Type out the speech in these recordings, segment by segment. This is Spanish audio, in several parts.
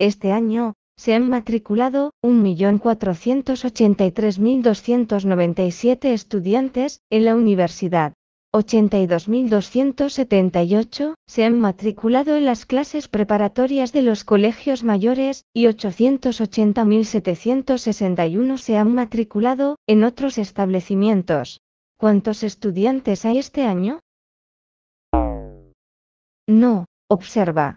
Este año, se han matriculado 1.483.297 estudiantes en la universidad. 82.278 se han matriculado en las clases preparatorias de los colegios mayores y 880.761 se han matriculado en otros establecimientos. ¿Cuántos estudiantes hay este año? No, observa.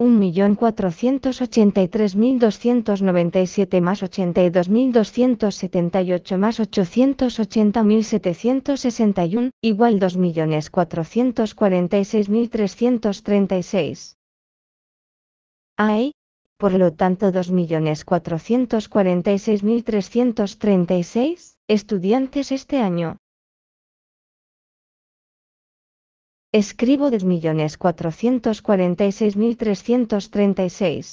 un millón cuatrocientos ochenta y tres mil doscientos noventa y siete más ochenta y dos mil doscientos setenta y ocho más ochocientos ochenta mil setecientos sesenta y uno igual dos millones cuatrocientos cuarenta y seis mil trescientos treinta y seis hay por lo tanto dos millones cuatrocientos cuarenta y seis mil trescientos treinta y seis estudiantes este año escribo dos millones cuatrocientos cuarenta y seis mil trescientos treinta y seis.